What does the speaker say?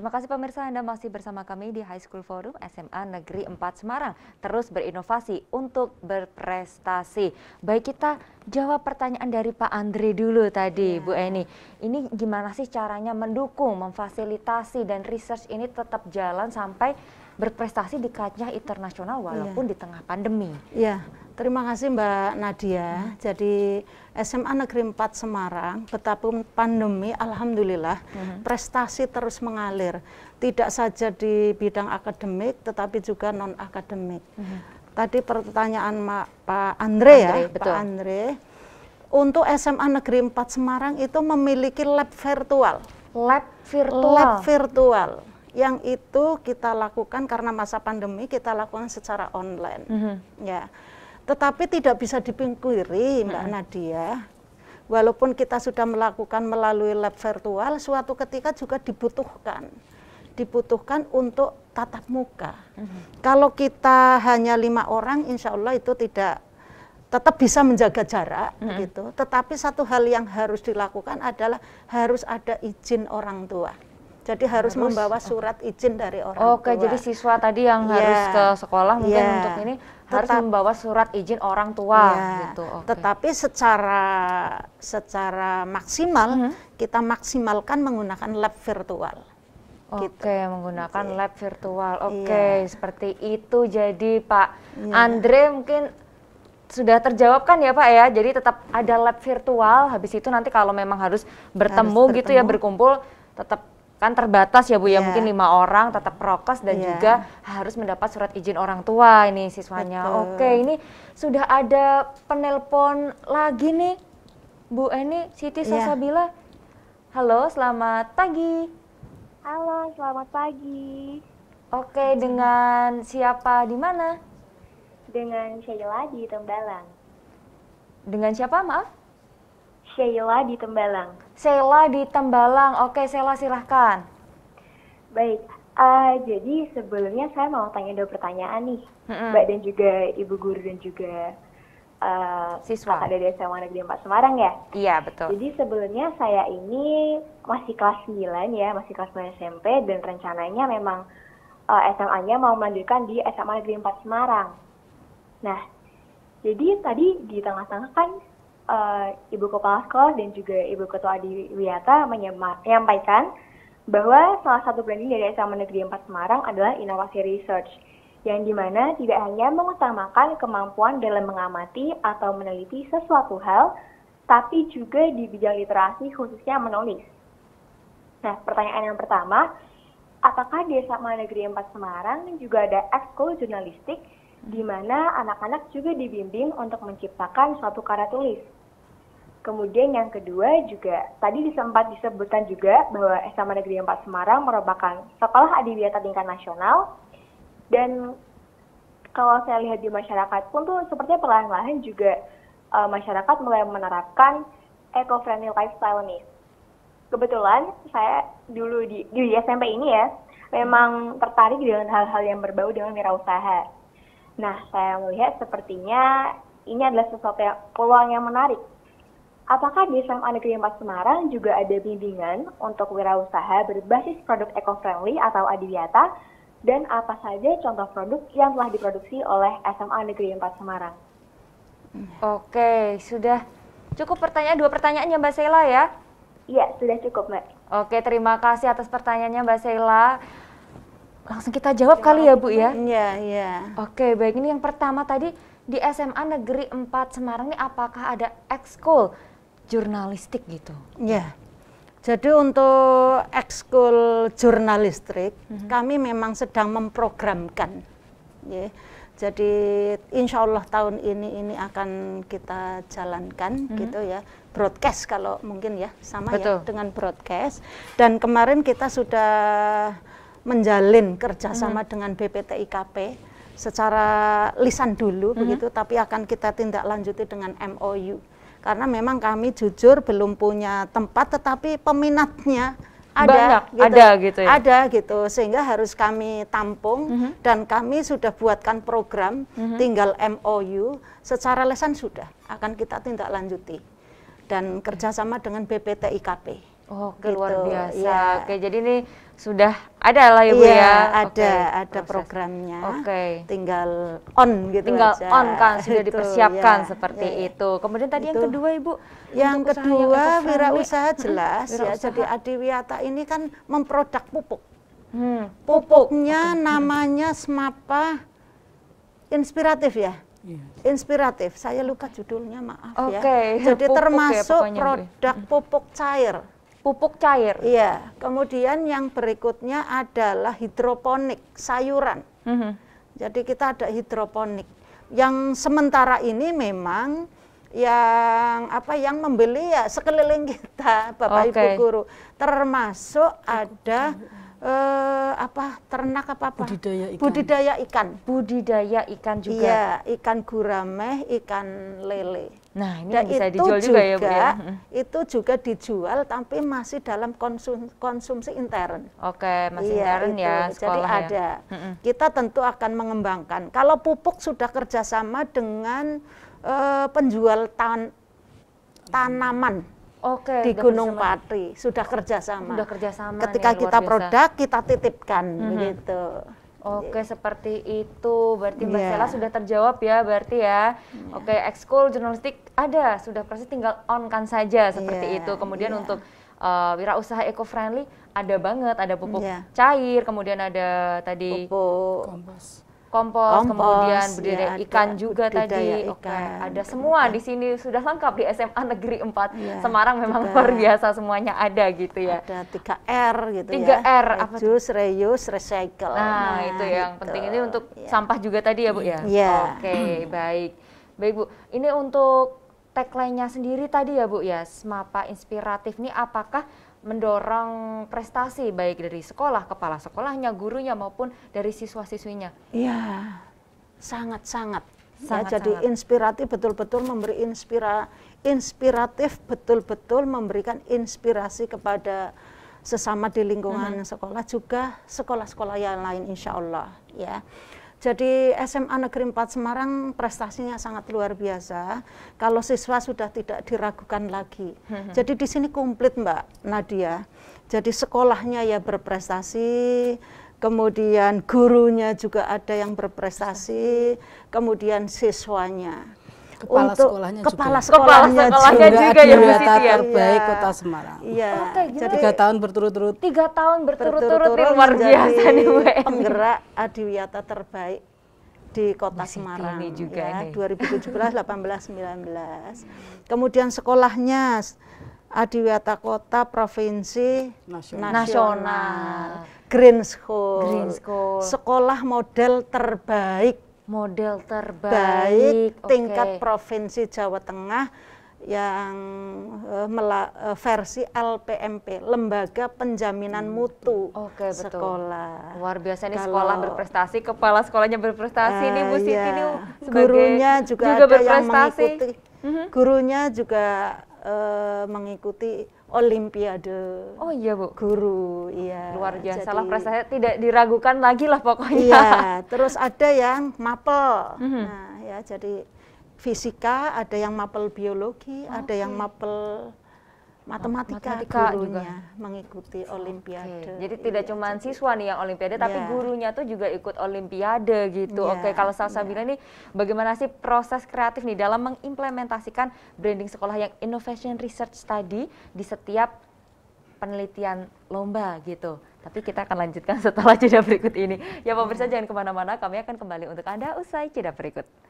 Terima kasih pemirsa Anda masih bersama kami di High School Forum SMA Negeri 4 Semarang. Terus berinovasi untuk berprestasi. Baik kita jawab pertanyaan dari Pak Andri dulu tadi ya. Bu Eni. Ini gimana sih caranya mendukung, memfasilitasi dan research ini tetap jalan sampai berprestasi di kancah internasional iya. walaupun ya. di tengah pandemi. Iya. Terima kasih Mbak Nadia. Hmm. Jadi SMA Negeri 4 Semarang, betapun pandemi, alhamdulillah hmm. prestasi terus mengalir. Tidak saja di bidang akademik, tetapi juga non akademik. Hmm. Tadi pertanyaan Ma, Pak Andre, ya, Andre ya, betul. Pak Andre. Untuk SMA Negeri 4 Semarang itu memiliki lab virtual. Lab virtual. Lab virtual yang itu kita lakukan karena masa pandemi kita lakukan secara online. -hmm. Ya tetapi tidak bisa dipungkiri Mbak hmm. Nadia, walaupun kita sudah melakukan melalui lab virtual, suatu ketika juga dibutuhkan dibutuhkan untuk tatap muka. hmm Kalau kita hanya lima orang, insya Allah itu tidak tetap bisa menjaga jarak mm-hmm. gitu. Tetapi satu hal yang harus dilakukan adalah harus ada izin orang tua. Jadi harus, harus membawa surat izin dari orang tua. Oke, jadi siswa tadi yang yeah. harus iya. ke sekolah mungkin yeah. untuk ini harus tetap, membawa surat izin orang tua ya, gitu. Okay. Tetapi secara secara maksimal mm -hmm. kita maksimalkan menggunakan lab virtual. Gitu. Oke, okay, gitu. menggunakan okay. lab virtual. Iya. Oke, okay, yeah. seperti itu. Jadi Pak yeah. Andre mungkin sudah terjawabkan ya Pak ya. Jadi tetap ada lab virtual. Habis itu nanti kalau memang harus bertemu, harus bertemu. gitu ya berkumpul tetap kan terbatas ya Bu yeah. ya iya. mungkin lima orang tetap prokes dan yeah. juga harus mendapat surat izin orang tua ini siswanya. Betul. Oke, ini sudah ada penelpon lagi nih Bu Eni Siti iya. Sasabila. Yeah. Halo, selamat pagi. Halo, selamat pagi. Oke, dengan siapa di mana? Dengan Sheila di Tembalang. Dengan siapa, maaf? Sheila di Tembalang. Sheila di Tembalang. Oke, Sheila silahkan. Baik, uh, jadi sebelumnya saya mau tanya dua pertanyaan nih, mm -hmm. Mbak dan juga Ibu Guru dan juga uh, siswa ada di SMA Negeri Empat Semarang ya? Iya, betul. Jadi sebelumnya saya ini masih kelas 9 ya, masih kelas 9 SMP dan rencananya memang uh, eh, SMA-nya mau melanjutkan di SMA Negeri Empat Semarang. Nah, jadi tadi di tengah-tengah kan uh, Ibu Kepala Sekolah dan juga Ibu Ketua Adi Wiyata menyampaikan bahwa salah satu branding dari SMA Negeri 4 Semarang adalah inovasi research, yang dimana tidak hanya mengutamakan kemampuan dalam mengamati atau meneliti sesuatu hal, tapi juga di bidang literasi khususnya menulis. Nah, pertanyaan yang pertama, apakah di SMA Negeri 4 Semarang juga ada ekskul jurnalistik di mana anak-anak juga dibimbing untuk menciptakan suatu karya tulis. Kemudian yang kedua juga, tadi sempat disebutkan juga bahwa SMA Negeri 4 Semarang merupakan sekolah adiwiyata tingkat nasional dan kalau saya lihat di masyarakat pun tuh sepertinya perlahan-lahan juga uh, masyarakat mulai menerapkan eco-friendly lifestyle nih. Kebetulan saya dulu di, di SMP ini ya memang tertarik dengan hal-hal yang berbau dengan wirausaha Nah, saya melihat sepertinya ini adalah sesuatu yang, peluang yang menarik. Apakah di SMA Negeri 4 Semarang juga ada bimbingan untuk wirausaha berbasis produk eco-friendly atau adiwiyata dan apa saja contoh produk yang telah diproduksi oleh SMA Negeri empat Semarang? Oke, sudah cukup pertanyaan dua pertanyaannya Mbak Sela ya? Iya, sudah cukup Mbak. Oke, terima kasih atas pertanyaannya Mbak Sela langsung kita jawab kali ya Bu ya. Iya, iya. Oke, baik ini yang pertama tadi di SMA Negeri 4 Semarang ini apakah ada ekskul jurnalistik gitu? Iya. Jadi untuk ekskul jurnalistik mm -hmm. kami memang sedang memprogramkan ya. Jadi insya Allah tahun ini ini akan kita jalankan mm -hmm. gitu ya broadcast kalau mungkin ya sama ya Betul. ya dengan broadcast dan kemarin kita sudah menjalin kerjasama hmm. dengan BPTIKP secara lisan dulu hmm. begitu, tapi akan kita tindak lanjuti dengan MOU. Karena memang kami jujur belum punya tempat, tetapi peminatnya ada Banyak, gitu, ada gitu ya. ada gitu sehingga harus kami tampung -hmm. dan kami sudah buatkan program -hmm. tinggal MOU secara lisan sudah akan kita tindak lanjuti dan kerjasama dengan BPTIKP oh gitu. luar biasa ya. oke jadi ini sudah ada lah ibu ya, iya, ya. ada okay, ada proses. programnya okay. tinggal on gitu tinggal aja. on kan sudah itu, dipersiapkan ya, seperti ya. itu kemudian tadi itu. yang kedua ibu yang kedua wirausaha jelas wira ya usaha. jadi adiwiyata ini kan memproduk pupuk hmm, pupuknya okay. Hmm. namanya semapa inspiratif ya iya. inspiratif saya lupa judulnya maaf okay. ya jadi pupuk ya termasuk ya, pokoknya, produk hmm. pupuk cair pupuk cair. Iya. Kemudian yang berikutnya adalah hidroponik sayuran. Mm -hmm. Jadi kita ada hidroponik. Yang sementara ini memang yang apa yang membeli ya sekeliling kita Bapak okay. Ibu guru. Termasuk ada eh, apa ternak apa apa? Budidaya ikan. Budidaya ikan. Budidaya ikan juga. Iya, ikan gurame, ikan lele. Nah, ini Dan bisa itu dijual juga, juga ya, Bu ya. Itu juga dijual tapi masih dalam konsum, konsumsi intern. Oke, masih iya, intern ya Jadi ya. ada. Kita tentu akan mengembangkan. Kalau pupuk sudah kerjasama dengan uh, penjual tan tanaman. Oke, di Gunung bersama. Pati sudah kerjasama. Sudah kerjasama. Ketika nih, kita produk kita titipkan, mm -hmm. begitu. Oke, seperti itu. Berarti Mbak yeah. Sela sudah terjawab ya, berarti ya. Yeah. Oke, ekskul jurnalistik ada, sudah pasti tinggal on kan saja seperti yeah. itu. Kemudian yeah. untuk uh, eh, wirausaha eco friendly ada banget, ada pupuk yeah. cair, kemudian ada tadi pupuk kompos kompos, kompos kemudian budidaya ya, ikan ada, juga budidaya tadi. Ikan. Oke, ada semua di sini sudah lengkap di SMA Negeri 4 ya, Semarang memang juga. luar biasa semuanya ada gitu ya. Ada 3R gitu 3R, ya. 3R apa? Reduce, reuse, recycle. Nah, nah itu yang gitu. penting ini gitu. untuk ya. sampah juga tadi ya, Bu ya. Iya. Oke, okay, baik. Baik, Bu. Ini untuk tagline-nya sendiri tadi ya Bu ya, Semapa Inspiratif ini apakah mendorong prestasi baik dari sekolah, kepala sekolahnya, gurunya maupun dari siswa-siswinya? Iya, sangat-sangat. Ya, jadi inspiratif betul-betul memberi inspira inspiratif betul-betul memberikan inspirasi kepada sesama di lingkungan hmm. sekolah juga sekolah-sekolah yang lain insya Allah ya jadi SMA Negeri 4 Semarang prestasinya sangat luar biasa. Kalau siswa sudah tidak diragukan lagi. Hmm. Jadi di sini komplit Mbak Nadia. Jadi sekolahnya ya berprestasi, kemudian gurunya juga ada yang berprestasi, kemudian siswanya kepala untuk sekolahnya kepala juga. sekolahnya, kepala sekolahnya juga, juga ya Siti ya. terbaik iya. Kota Semarang. Iya. Oh, oke, jadi Tiga tahun berturut-turut. Tiga tahun berturut-turut luar biasa nih Bu. Ya. Penggerak adiwiyata terbaik di Kota Masih Semarang ini juga ya, 2017, 18, 19. Kemudian sekolahnya Adiwiyata Kota Provinsi Nasional. Nasional. Green School. Green School. Sekolah model terbaik model terbaik Baik, tingkat okay. provinsi Jawa Tengah yang uh, mela, uh, versi LPMP Lembaga Penjaminan hmm. Mutu Oke, betul. sekolah. Luar biasa ini sekolah berprestasi, kepala sekolahnya berprestasi uh, nih Bu ah, Siti ya. ini gurunya juga, juga ada berprestasi. yang mengikuti. uh mhm. -huh. Gurunya juga uh, mengikuti olimpiade. Oh iya, Bu. Guru, oh, iya. Luar biasa Salah prestasinya tidak diragukan lagi lah pokoknya. Iya, terus ada yang mapel. Mm -hmm. Nah, ya jadi fisika, ada yang mapel biologi, okay. Oh, ada yang mapel matematika, matematika gurunya juga. mengikuti olimpiade. Okay. Jadi iya, tidak cuma iya, jadi. siswa nih yang olimpiade yeah. tapi iya. gurunya tuh juga ikut olimpiade gitu. Yeah. Oke, okay, kalau Salsabila iya. yeah. ini bagaimana sih proses kreatif nih dalam mengimplementasikan branding sekolah yang innovation research tadi di setiap penelitian lomba gitu. Tapi kita akan lanjutkan setelah jeda berikut ini. Ya pemirsa jangan kemana-mana, kami akan kembali untuk Anda usai jeda berikut.